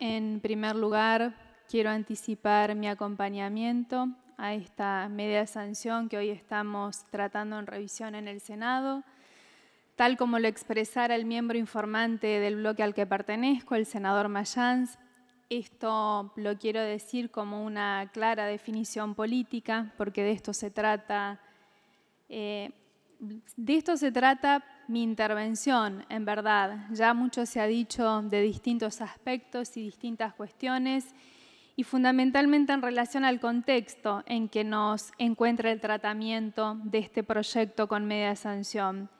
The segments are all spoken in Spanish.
En primer lugar, quiero anticipar mi acompañamiento a esta media sanción que hoy estamos tratando en revisión en el Senado. Tal como lo expresara el miembro informante del bloque al que pertenezco, el senador Mayans, esto lo quiero decir como una clara definición política, porque de esto se trata. Eh, de esto se trata mi intervención, en verdad. Ya mucho se ha dicho de distintos aspectos y distintas cuestiones y fundamentalmente en relación al contexto en que nos encuentra el tratamiento de este proyecto con media sanción.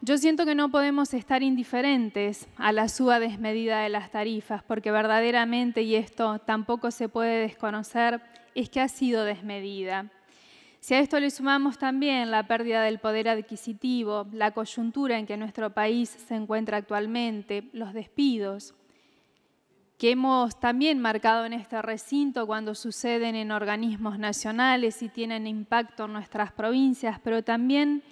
Yo siento que no podemos estar indiferentes a la suba desmedida de las tarifas, porque verdaderamente, y esto tampoco se puede desconocer, es que ha sido desmedida. Si a esto le sumamos también la pérdida del poder adquisitivo, la coyuntura en que nuestro país se encuentra actualmente, los despidos, que hemos también marcado en este recinto cuando suceden en organismos nacionales y tienen impacto en nuestras provincias, pero también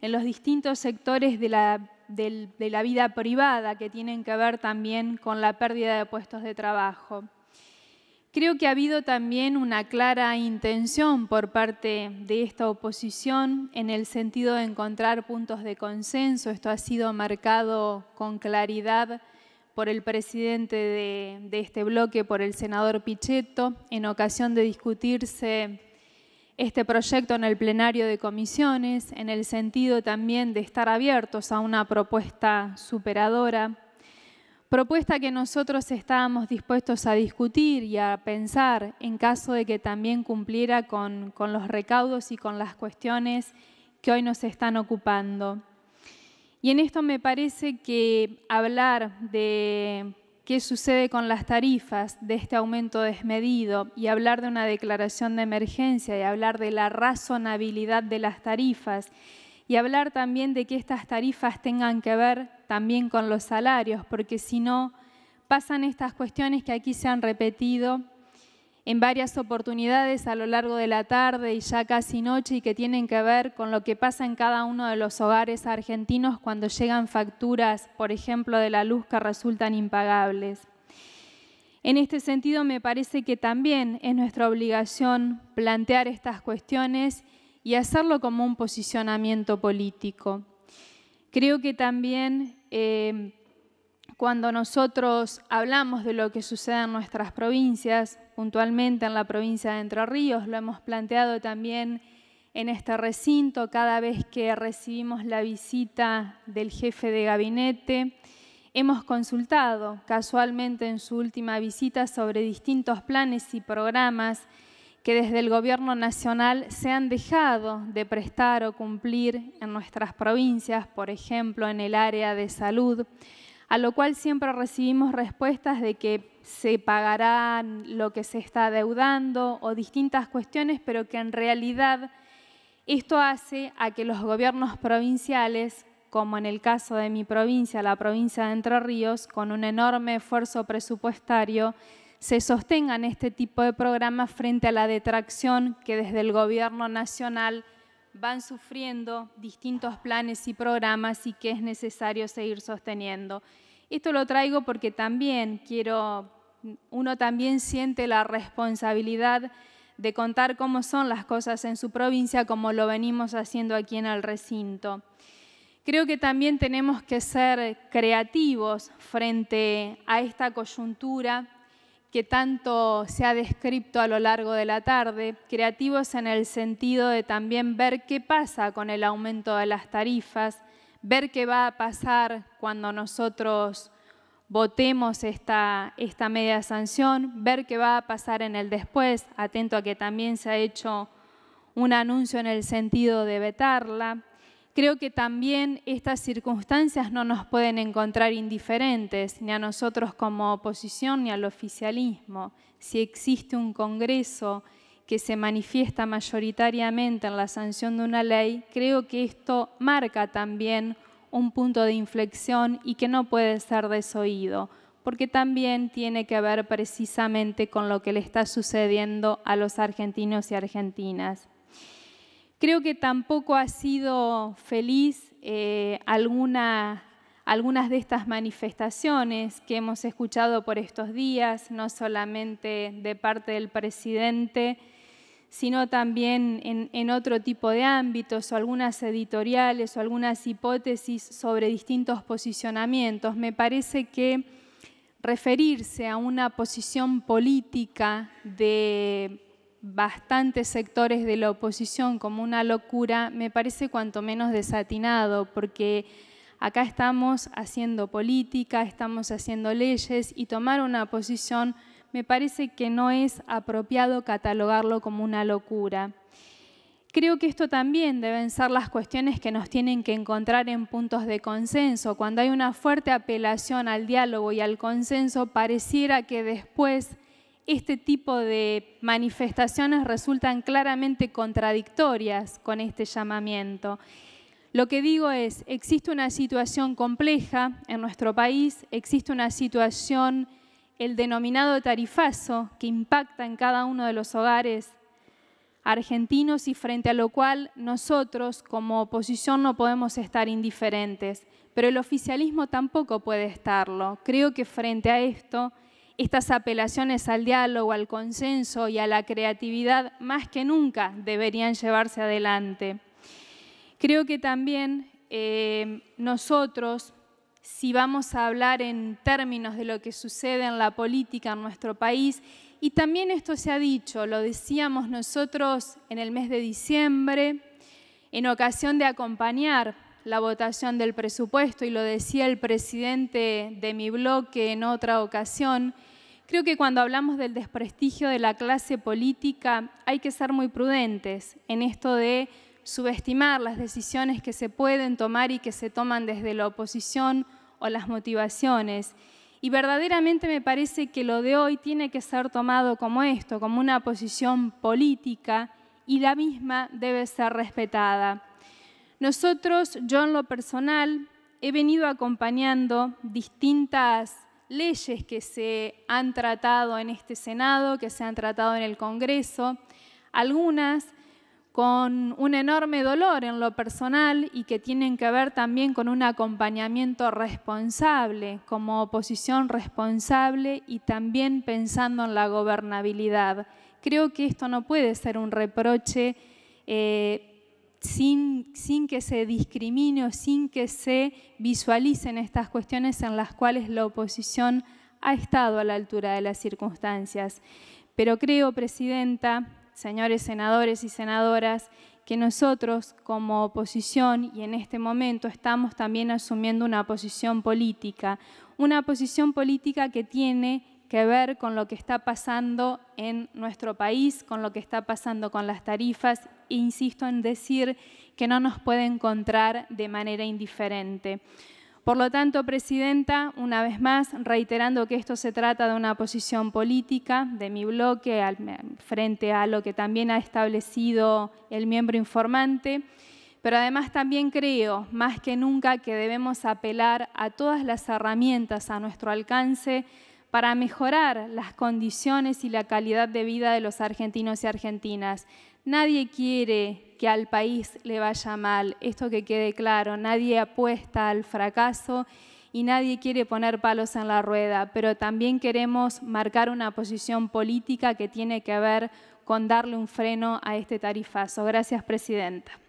en los distintos sectores de la, vida privada que tienen que ver también con la pérdida de puestos de trabajo. Creo que ha habido también una clara intención por parte de esta oposición en el sentido de encontrar puntos de consenso. Esto ha sido marcado con claridad por el presidente de, este bloque, por el senador Pichetto, en ocasión de discutirse este proyecto en el plenario de comisiones, en el sentido también de estar abiertos a una propuesta superadora propuesta que nosotros estábamos dispuestos a discutir y a pensar en caso de que también cumpliera con, los recaudos y con las cuestiones que hoy nos están ocupando. Y en esto me parece que hablar de qué sucede con las tarifas, de este aumento desmedido, y hablar de una declaración de emergencia, y hablar de la razonabilidad de las tarifas, y hablar también de que estas tarifas tengan que ver también con los salarios, porque si no pasan estas cuestiones que aquí se han repetido en varias oportunidades a lo largo de la tarde y ya casi noche y que tienen que ver con lo que pasa en cada uno de los hogares argentinos cuando llegan facturas, por ejemplo, de la luz que resultan impagables. En este sentido, me parece que también es nuestra obligación plantear estas cuestiones y hacerlo como un posicionamiento político. Creo que también eh, cuando nosotros hablamos de lo que sucede en nuestras provincias, puntualmente en la provincia de Entre Ríos, lo hemos planteado también en este recinto cada vez que recibimos la visita del jefe de gabinete. Hemos consultado casualmente en su última visita sobre distintos planes y programas que desde el gobierno nacional se han dejado de prestar o cumplir en nuestras provincias, por ejemplo, en el área de salud, a lo cual siempre recibimos respuestas de que se pagará lo que se está deudando o distintas cuestiones, pero que en realidad esto hace a que los gobiernos provinciales, como en el caso de mi provincia, la provincia de Entre Ríos, con un enorme esfuerzo presupuestario, se sostengan este tipo de programas frente a la detracción que desde el gobierno nacional van sufriendo distintos planes y programas y que es necesario seguir sosteniendo. Esto lo traigo porque también quiero, uno también siente la responsabilidad de contar cómo son las cosas en su provincia, como lo venimos haciendo aquí en el recinto. Creo que también tenemos que ser creativos frente a esta coyuntura que tanto se ha descrito a lo largo de la tarde, creativos en el sentido de también ver qué pasa con el aumento de las tarifas, ver qué va a pasar cuando nosotros votemos esta, esta media sanción, ver qué va a pasar en el después, atento a que también se ha hecho un anuncio en el sentido de vetarla, Creo que también estas circunstancias no nos pueden encontrar indiferentes, ni a nosotros como oposición, ni al oficialismo. Si existe un Congreso que se manifiesta mayoritariamente en la sanción de una ley, creo que esto marca también un punto de inflexión y que no puede ser desoído, porque también tiene que ver precisamente con lo que le está sucediendo a los argentinos y argentinas. Creo que tampoco ha sido feliz eh, algunas de estas manifestaciones que hemos escuchado por estos días, no solamente de parte del presidente, sino también en, otro tipo de ámbitos o algunas editoriales o algunas hipótesis sobre distintos posicionamientos. Me parece que referirse a una posición política de bastantes sectores de la oposición como una locura, me parece cuanto menos desatinado, porque acá estamos haciendo política, estamos haciendo leyes y tomar una posición me parece que no es apropiado catalogarlo como una locura. Creo que esto también deben ser las cuestiones que nos tienen que encontrar en puntos de consenso. Cuando hay una fuerte apelación al diálogo y al consenso, pareciera que después este tipo de manifestaciones resultan claramente contradictorias con este llamamiento. Lo que digo es, existe una situación compleja en nuestro país, existe una situación, el denominado tarifazo, que impacta en cada uno de los hogares argentinos y frente a lo cual nosotros como oposición no podemos estar indiferentes, pero el oficialismo tampoco puede estarlo. Creo que frente a esto estas apelaciones al diálogo, al consenso y a la creatividad más que nunca deberían llevarse adelante. Creo que también eh, nosotros, si vamos a hablar en términos de lo que sucede en la política en nuestro país, y también esto se ha dicho, lo decíamos nosotros en el mes de diciembre, en ocasión de acompañar la votación del presupuesto y lo decía el presidente de mi bloque en otra ocasión, creo que cuando hablamos del desprestigio de la clase política hay que ser muy prudentes en esto de subestimar las decisiones que se pueden tomar y que se toman desde la oposición o las motivaciones. Y verdaderamente me parece que lo de hoy tiene que ser tomado como esto, como una posición política y la misma debe ser respetada. Nosotros, yo en lo personal, he venido acompañando distintas leyes que se han tratado en este Senado, que se han tratado en el Congreso, algunas con un enorme dolor en lo personal y que tienen que ver también con un acompañamiento responsable, como oposición responsable y también pensando en la gobernabilidad. Creo que esto no puede ser un reproche. Eh, sin, que se discrimine o sin que se visualicen estas cuestiones en las cuales la oposición ha estado a la altura de las circunstancias. Pero creo, Presidenta, señores senadores y senadoras, que nosotros como oposición y en este momento estamos también asumiendo una posición política, una posición política que tiene que ver con lo que está pasando en nuestro país, con lo que está pasando con las tarifas. E insisto en decir que no nos puede encontrar de manera indiferente. Por lo tanto, Presidenta, una vez más, reiterando que esto se trata de una posición política de mi bloque frente a lo que también ha establecido el miembro informante, pero además también creo, más que nunca, que debemos apelar a todas las herramientas a nuestro alcance para mejorar las condiciones y la calidad de vida de los argentinos y argentinas. Nadie quiere que al país le vaya mal, esto que quede claro, nadie apuesta al fracaso y nadie quiere poner palos en la rueda, pero también queremos marcar una posición política que tiene que ver con darle un freno a este tarifazo. Gracias, Presidenta.